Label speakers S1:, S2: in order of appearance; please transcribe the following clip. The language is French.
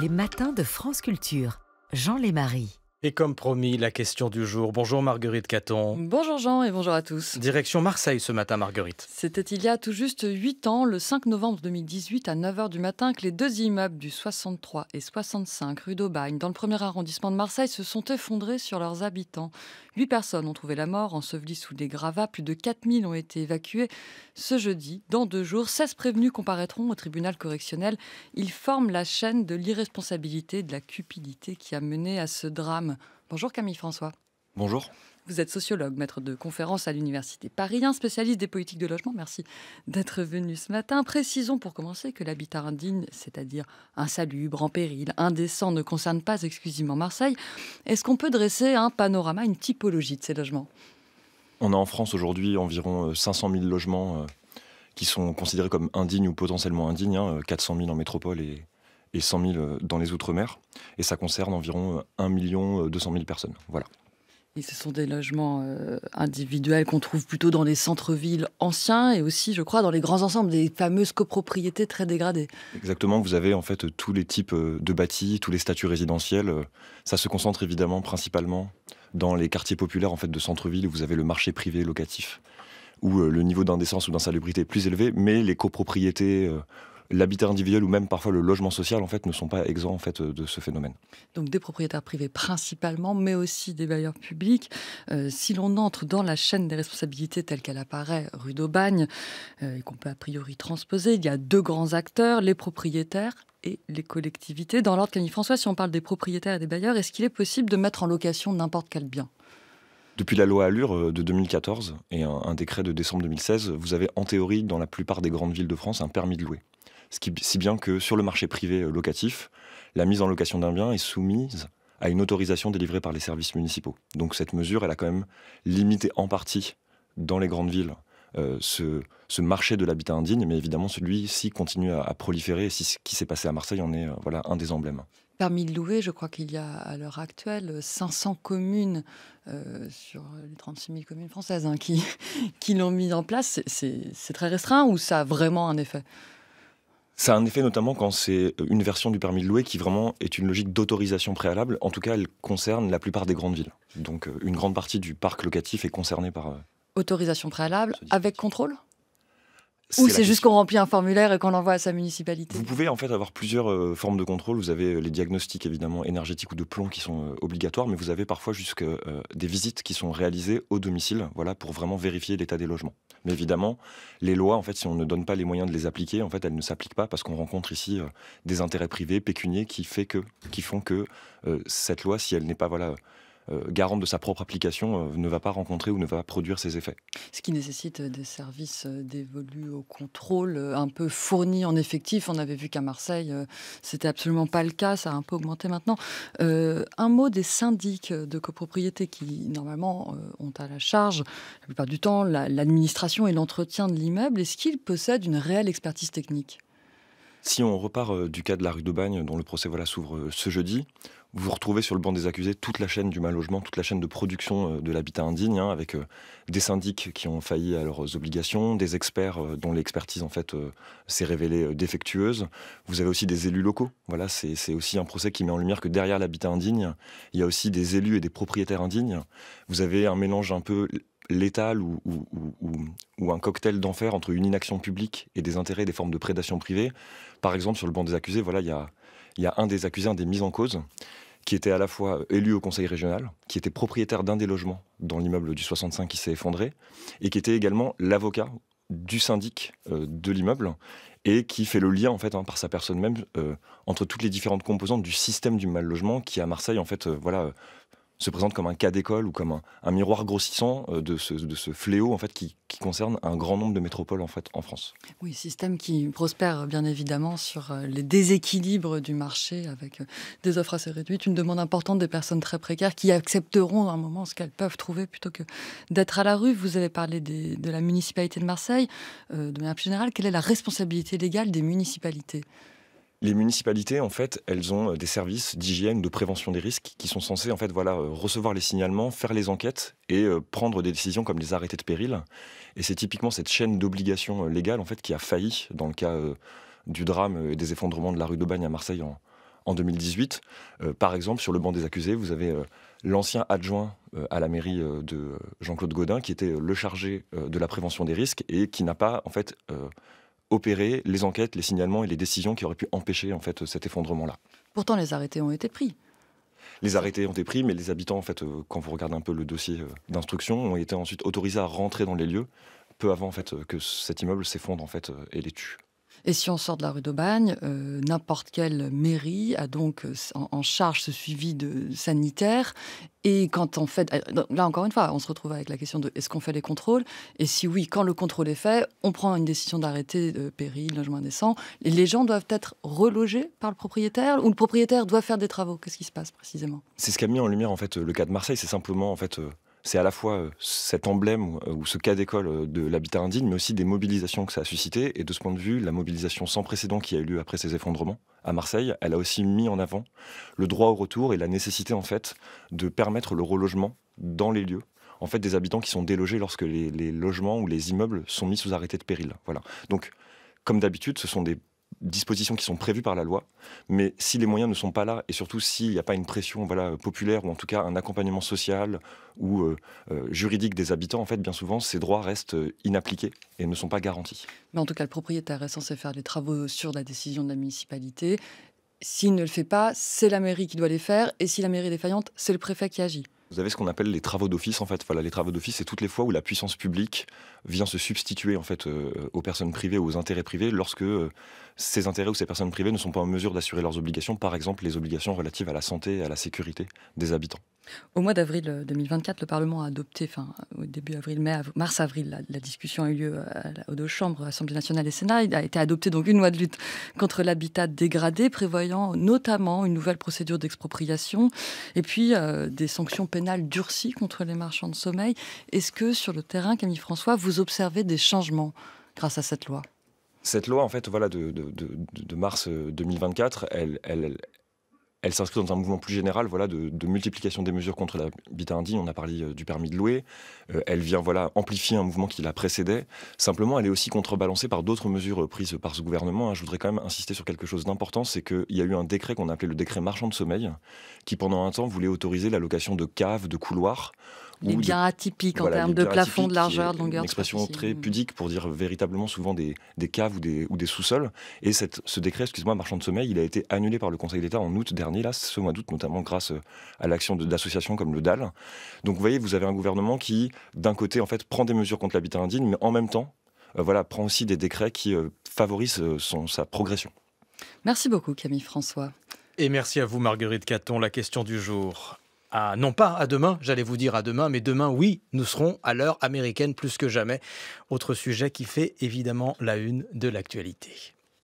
S1: Les matins de France Culture. Jean Lémarie. Et comme promis, la question du jour. Bonjour Marguerite Caton. Bonjour Jean et bonjour à tous. Direction Marseille ce matin, Marguerite. C'était il y a tout juste 8 ans, le 5 novembre 2018, à 9h du matin, que les deux immeubles du 63 et 65 rue d'Aubagne, dans le premier arrondissement de Marseille, se sont effondrés sur leurs habitants. Huit personnes ont trouvé la mort, ensevelies sous des gravats. Plus de 4000 ont été évacuées. ce jeudi. Dans deux jours, 16 prévenus comparaîtront au tribunal correctionnel. Ils forment la chaîne de l'irresponsabilité, de la cupidité qui a mené à ce drame. Bonjour Camille François. Bonjour. Vous êtes sociologue, maître de conférence à l'Université Paris, spécialiste des politiques de logement. Merci d'être venu ce matin. Précisons pour commencer que l'habitat indigne, c'est-à-dire insalubre, en péril, indécent, ne concerne pas exclusivement Marseille. Est-ce qu'on peut dresser un panorama, une typologie de ces logements
S2: On a en France aujourd'hui environ 500 euh, 000 logements euh, qui sont considérés comme indignes ou potentiellement indignes, 400 hein, 000 euh, en métropole et, 100 000 dans les Outre-mer. Et ça concerne environ 1 200 000 personnes. Voilà
S1: ce sont des logements euh, individuels qu'on trouve plutôt dans les centres-villes anciens et aussi, je crois, dans les grands ensembles, des fameuses copropriétés très dégradées.
S2: Exactement, vous avez en fait tous les types euh, de bâtis, tous les statuts résidentiels. Ça se concentre évidemment principalement dans les quartiers populaires en fait de centre-ville où vous avez le marché privé locatif où euh, le niveau d'indécence ou d'insalubrité est plus élevé, mais les copropriétés l'habitat individuel ou même parfois le logement social en fait ne sont pas exempts en fait de ce phénomène.
S1: Donc des propriétaires privés principalement, mais aussi des bailleurs publics. Euh, si l'on entre dans la chaîne des responsabilités telle qu'elle apparaît rue d'Aubagne euh, et qu'on peut a priori transposer, il y a deux grands acteurs, les propriétaires et les collectivités. Dans l'ordre, Camille François, si on parle des propriétaires et des bailleurs, est-ce qu'il est possible de mettre en location n'importe quel bien
S2: depuis la loi Allure euh, de 2014 et un, décret de décembre 2016, vous avez en théorie dans la plupart des grandes villes de France un permis de louer si bien que sur le marché privé euh, locatif, la mise en location d'un bien est soumise à une autorisation délivrée par les services municipaux. Donc cette mesure, elle a quand même limité en partie dans les grandes villes euh, ce, marché de l'habitat indigne, mais évidemment celui-ci continue à, proliférer. Et si ce qui s'est passé à Marseille en est euh, voilà un des emblèmes.
S1: Parmi de louer, je crois qu'il y a à l'heure actuelle 500 communes sur les 36 000 communes françaises hein, qui, qui l'ont mis en place. C'est très restreint ou ça a vraiment un effet
S2: ça a un effet notamment quand c'est euh, une version du permis de louer qui vraiment est une logique d'autorisation préalable. En tout cas, elle concerne la plupart des grandes villes. Donc euh, une grande partie du parc locatif est concernée par... Euh,
S1: Autorisation préalable avec contrôle ou c'est juste qu'on remplit un formulaire et qu'on l'envoie à sa municipalité
S2: Vous pouvez en fait avoir plusieurs euh, formes de contrôle. Vous avez euh, les diagnostics évidemment énergétiques ou de plomb qui sont euh, obligatoires, mais vous avez parfois jusque des visites qui sont réalisées au domicile, voilà, pour vraiment vérifier l'état des logements. Mais évidemment, les lois, en fait, si on ne donne pas les moyens de les appliquer, en fait, elles ne s'appliquent pas parce qu'on rencontre ici des intérêts privés pécuniers qui fait que, qui font que cette loi, si elle n'est pas voilà euh, garante de sa propre application, euh, ne va pas rencontrer ou ne va pas produire ses effets.
S1: Ce qui nécessite euh, des services dévolus au contrôle, un peu fournis en effectif. On avait vu qu'à Marseille, c'était absolument pas le cas, ça a un peu augmenté maintenant. un mot des syndics de copropriété qui, normalement, ont à la charge, la plupart du temps, l'administration et l'entretien de l'immeuble. Est-ce qu'ils possèdent une réelle expertise technique
S2: si on repart du cas de la rue d'Aubagne, dont le procès voilà, s'ouvre ce jeudi, vous retrouvez sur le banc des accusés toute la chaîne du mal logement, toute la chaîne de production euh, de l'habitat indigne, hein, avec euh, des syndics qui ont failli à leurs obligations, des experts euh, dont l'expertise en fait s'est révélée défectueuse. Vous avez aussi des élus locaux. Voilà, c'est aussi un procès qui met en lumière que derrière l'habitat indigne, il y a aussi des élus et des propriétaires indignes. Vous avez un mélange un peu létal ou, un cocktail d'enfer entre une inaction publique et des intérêts des formes de prédation privée. Par exemple, sur le banc des accusés, voilà, il y a il y a un des accusés, un des mises en cause, qui était à la fois élu au conseil régional, qui était propriétaire d'un des logements dans l'immeuble du 65 qui s'est effondré, et qui était également l'avocat du syndic euh, de l'immeuble, et qui fait le lien, en fait, hein, par sa personne même, euh, entre toutes les différentes composantes du système du mal-logement, qui à Marseille, en fait, euh, voilà, se présente comme un cas d'école ou comme un, miroir grossissant euh, de ce, fléau en fait qui, concerne un grand nombre de métropoles en fait en France.
S1: Oui, système qui prospère bien évidemment sur euh, les déséquilibres du marché avec euh, des offres assez réduites, une demande importante des personnes très précaires qui accepteront à un moment ce qu'elles peuvent trouver plutôt que d'être à la rue. Vous avez parlé de la municipalité de Marseille. de manière plus générale, quelle est la responsabilité légale des municipalités
S2: les municipalités, en fait, elles ont euh, des services d'hygiène, de prévention des risques, qui sont censés, en fait, voilà, euh, recevoir les signalements, faire les enquêtes et euh, prendre des décisions comme les arrêtés de péril. Et c'est typiquement cette chaîne d'obligations légales, en fait, qui a failli dans le cas du drame et des effondrements de la rue d'Aubagne à Marseille en, 2018. par exemple, sur le banc des accusés, vous avez l'ancien adjoint à la mairie de Jean-Claude Godin, qui était le chargé de la prévention des risques et qui n'a pas, en fait, opérer les enquêtes, les signalements et les décisions qui auraient pu empêcher en fait cet effondrement-là.
S1: Pourtant, les arrêtés ont été pris.
S2: Les arrêtés ont été pris, mais les habitants, en fait, euh, quand vous regardez un peu le dossier euh, d'instruction, ont été ensuite autorisés à rentrer dans les lieux peu avant en fait que cet immeuble s'effondre en fait euh, et les tue.
S1: Et si on sort de la rue d'Aubagne, euh, n'importe quelle mairie a donc euh, en, charge ce suivi de, sanitaire. Et quand on fait, euh, là encore une fois, on se retrouve avec la question de est-ce qu'on fait les contrôles Et si oui, quand le contrôle est fait, on prend une décision d'arrêter de péril, logement indécent. les gens doivent être relogés par le propriétaire ou le propriétaire doit faire des travaux. Qu'est-ce qui se passe précisément
S2: C'est ce qui a mis en lumière en fait le cas de Marseille. C'est simplement en fait c'est à la fois euh, cet emblème euh, ou ce cas d'école euh, de l'habitat indigne, mais aussi des mobilisations que ça a suscité. Et de ce point de vue, la mobilisation sans précédent qui a eu lieu après ces effondrements à Marseille, elle a aussi mis en avant le droit au retour et la nécessité en fait de permettre le relogement dans les lieux en fait des habitants qui sont délogés lorsque les, logements ou les immeubles sont mis sous arrêté de péril. Voilà. Donc, comme d'habitude, ce sont des dispositions qui sont prévues par la loi, mais si les moyens ne sont pas là, et surtout s'il n'y a pas une pression voilà, populaire, ou en tout cas un accompagnement social ou euh, euh, juridique des habitants, en fait, bien souvent, ces droits restent euh, inappliqués et ne sont pas garantis.
S1: Mais en tout cas, le propriétaire est censé faire des travaux sur la décision de la municipalité. S'il ne le fait pas, c'est la mairie qui doit les faire, et si la mairie est défaillante, c'est le préfet qui agit.
S2: Vous avez ce qu'on appelle les travaux d'office en fait. les travaux d'office, c'est toutes les fois où la puissance publique vient se substituer en fait euh, aux personnes privées ou aux intérêts privés lorsque euh, ces intérêts ou ces personnes privées ne sont pas en mesure d'assurer leurs obligations, par exemple les obligations relatives à la santé et à la sécurité des habitants.
S1: Au mois d'avril 2024, euh, le Parlement a adopté, enfin au début avril, mai, mars-avril, la, discussion a eu lieu euh, aux deux chambres, Assemblée nationale et Sénat. Il a été adopté donc une loi de lutte contre l'habitat dégradé, prévoyant notamment une nouvelle procédure d'expropriation et puis euh, des sanctions pénales durcies contre les marchands de sommeil. Est-ce que sur le terrain, Camille François, vous observez des changements grâce à cette loi
S2: cette loi, en fait, voilà, de, de mars 2024, elle, elle, elle s'inscrit dans un mouvement plus général voilà, de, multiplication des mesures contre l'habitat indigne. On a parlé euh, du permis de louer. Euh, elle vient voilà, amplifier un mouvement qui la précédait. Simplement, elle est aussi contrebalancée par d'autres mesures euh, prises par ce gouvernement. Hein. Je voudrais quand même insister sur quelque chose d'important, c'est qu'il y a eu un décret qu'on appelait le décret marchand de sommeil, qui pendant un temps voulait autoriser la location de caves, de couloirs les biens atypiques en termes de plafond, de largeur, de longueur. Une expression très pudique pour dire véritablement souvent des, des caves ou des, ou des sous-sols. Et cette, ce décret, excuse-moi, marchand de sommeil, il a été annulé par le Conseil d'État en août dernier, là, ce mois d'août, notamment grâce euh, à l'action d'associations comme le DAL. Donc vous voyez, vous avez un gouvernement qui, d'un côté, en fait, prend des mesures contre l'habitat indigne, mais en même temps, euh, voilà, prend aussi des décrets qui euh, favorisent son, sa progression.
S1: Merci beaucoup, Camille François. Et merci à vous, Marguerite Caton. La question du jour non pas à demain, j'allais vous dire à demain, mais demain, oui, nous serons à l'heure américaine plus que jamais. Autre sujet qui fait évidemment la une de l'actualité.